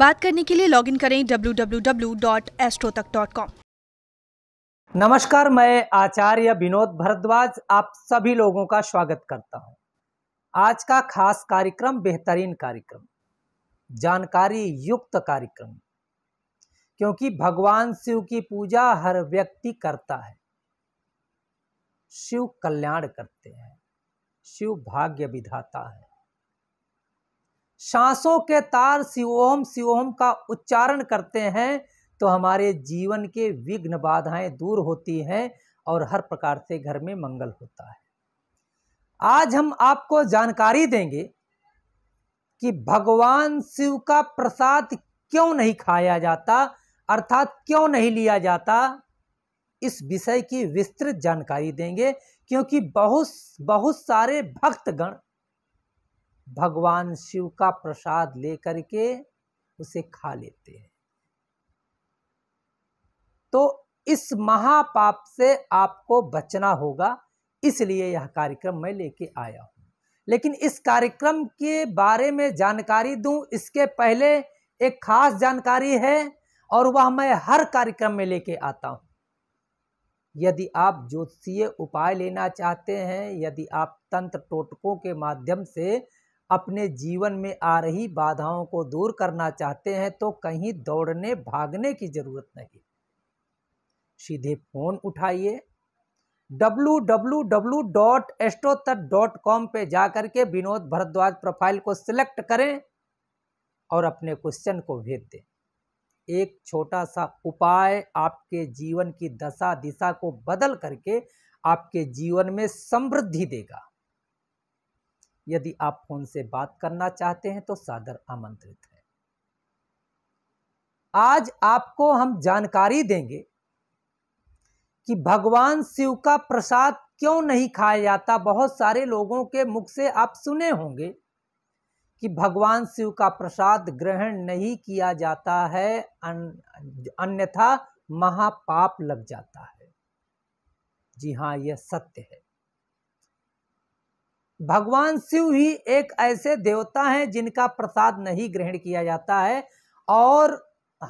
बात करने के लिए लॉगिन करें www.astrotak.com नमस्कार मैं आचार्य विनोद भरद्वाज आप सभी लोगों का स्वागत करता हूं। आज का खास कार्यक्रम बेहतरीन कार्यक्रम जानकारी युक्त कार्यक्रम क्योंकि भगवान शिव की पूजा हर व्यक्ति करता है शिव कल्याण करते हैं शिव भाग्य विधाता है सांसों के तार शिवोम शिवोम का उच्चारण करते हैं तो हमारे जीवन के विघ्न बाधाएं दूर होती हैं और हर प्रकार से घर में मंगल होता है आज हम आपको जानकारी देंगे कि भगवान शिव का प्रसाद क्यों नहीं खाया जाता अर्थात क्यों नहीं लिया जाता इस विषय की विस्तृत जानकारी देंगे क्योंकि बहुत बहुत सारे भक्तगण भगवान शिव का प्रसाद लेकर के उसे खा लेते हैं तो इस महापाप से आपको बचना होगा इसलिए यह कार्यक्रम मैं लेके आया हूं लेकिन इस कार्यक्रम के बारे में जानकारी दूं इसके पहले एक खास जानकारी है और वह मैं हर कार्यक्रम में लेके आता हूं यदि आप ज्योतिषीय उपाय लेना चाहते हैं यदि आप तंत्र टोटकों के माध्यम से अपने जीवन में आ रही बाधाओं को दूर करना चाहते हैं तो कहीं दौड़ने भागने की ज़रूरत नहीं सीधे फ़ोन उठाइए www.astrotat.com पे जाकर के विनोद भरद्वाज प्रोफाइल को सिलेक्ट करें और अपने क्वेश्चन को भेज दें एक छोटा सा उपाय आपके जीवन की दशा दिशा को बदल करके आपके जीवन में समृद्धि देगा यदि आप फोन से बात करना चाहते हैं तो सादर आमंत्रित है आज आपको हम जानकारी देंगे कि भगवान शिव का प्रसाद क्यों नहीं खाया जाता बहुत सारे लोगों के मुख से आप सुने होंगे कि भगवान शिव का प्रसाद ग्रहण नहीं किया जाता है अन्यथा महापाप लग जाता है जी हाँ यह सत्य है भगवान शिव ही एक ऐसे देवता हैं जिनका प्रसाद नहीं ग्रहण किया जाता है और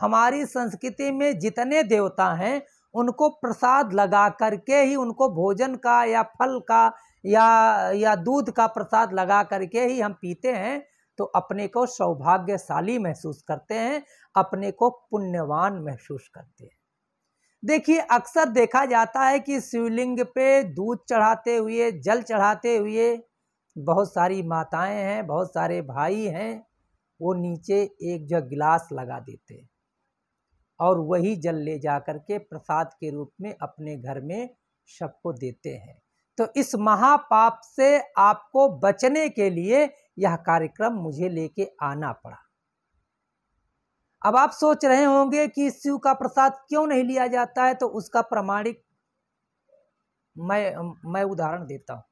हमारी संस्कृति में जितने देवता हैं उनको प्रसाद लगा करके ही उनको भोजन का या फल का या या दूध का प्रसाद लगा करके ही हम पीते हैं तो अपने को सौभाग्यशाली महसूस करते हैं अपने को पुण्यवान महसूस करते हैं देखिए अक्सर देखा जाता है कि शिवलिंग पे दूध चढ़ाते हुए जल चढ़ाते हुए बहुत सारी माताएं हैं बहुत सारे भाई हैं वो नीचे एक जो गिलास लगा देते हैं और वही जल ले जा कर के प्रसाद के रूप में अपने घर में सबको देते हैं तो इस महापाप से आपको बचने के लिए यह कार्यक्रम मुझे लेके आना पड़ा अब आप सोच रहे होंगे कि शिव का प्रसाद क्यों नहीं लिया जाता है तो उसका प्रमाणिक मैं मैं उदाहरण देता हूं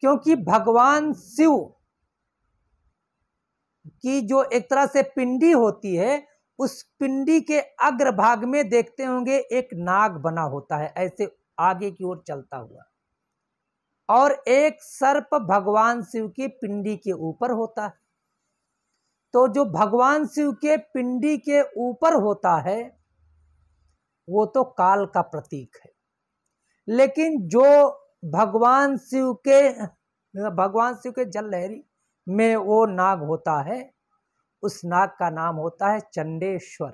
क्योंकि भगवान शिव की जो एक तरह से पिंडी होती है उस पिंडी के अग्रभाग में देखते होंगे एक नाग बना होता है ऐसे आगे की ओर चलता हुआ और एक सर्प भगवान शिव की पिंडी के ऊपर होता है तो जो भगवान शिव के पिंडी के ऊपर होता है वो तो काल का प्रतीक है लेकिन जो भगवान शिव के भगवान शिव के जल लहरी में वो नाग होता है उस नाग का नाम होता है चंडेश्वर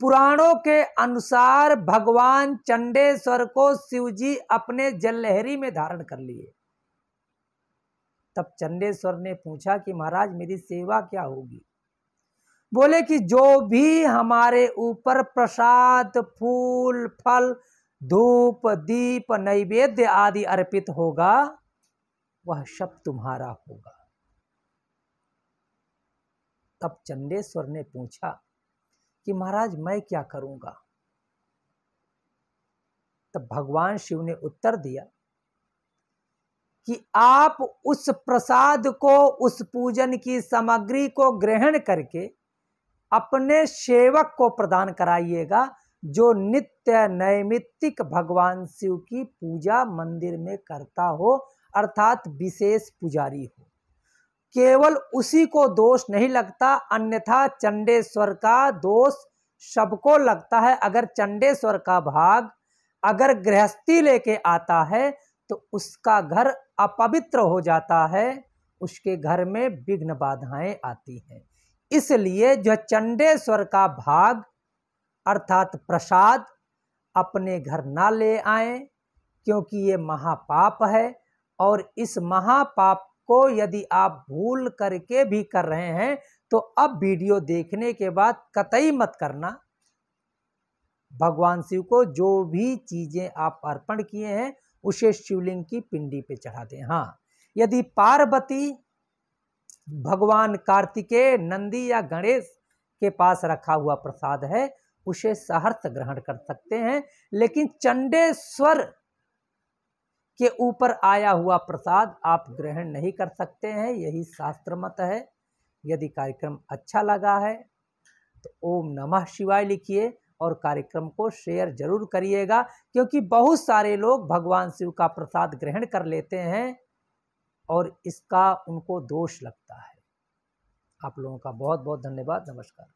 पुराणों के अनुसार भगवान चंडेश्वर को शिवजी अपने जलहरी में धारण कर लिए तब चंडेश्वर ने पूछा कि महाराज मेरी सेवा क्या होगी बोले कि जो भी हमारे ऊपर प्रसाद फूल फल धूप दीप नैवेद्य आदि अर्पित होगा वह शब्द तुम्हारा होगा तब चंडेश्वर ने पूछा कि महाराज मैं क्या करूंगा तब भगवान शिव ने उत्तर दिया कि आप उस प्रसाद को उस पूजन की सामग्री को ग्रहण करके अपने सेवक को प्रदान कराइएगा जो नित्य नैमित्तिक भगवान शिव की पूजा मंदिर में करता हो अर्थात विशेष पुजारी हो केवल उसी को दोष नहीं लगता अन्यथा चंडेश्वर का दोष सबको लगता है अगर चंडेश्वर का भाग अगर गृहस्थी लेके आता है तो उसका घर अपवित्र हो जाता है उसके घर में विघ्न बाधाएं आती हैं इसलिए जो चंडेश्वर का भाग अर्थात प्रसाद अपने घर ना ले आए क्योंकि ये महापाप है और इस महापाप को यदि आप भूल करके भी कर रहे हैं तो अब वीडियो देखने के बाद कतई मत करना भगवान शिव को जो भी चीज़ें आप अर्पण किए हैं उसे शिवलिंग की पिंडी पे चढ़ा दें हाँ यदि पार्वती भगवान कार्तिकेय नंदी या गणेश के पास रखा हुआ प्रसाद है उसे सहर्थ ग्रहण कर सकते हैं लेकिन चंडेश्वर के ऊपर आया हुआ प्रसाद आप ग्रहण नहीं कर सकते हैं यही शास्त्र मत है यदि कार्यक्रम अच्छा लगा है तो ओम नमः शिवाय लिखिए और कार्यक्रम को शेयर जरूर करिएगा क्योंकि बहुत सारे लोग भगवान शिव का प्रसाद ग्रहण कर लेते हैं और इसका उनको दोष लगता है आप लोगों का बहुत बहुत धन्यवाद नमस्कार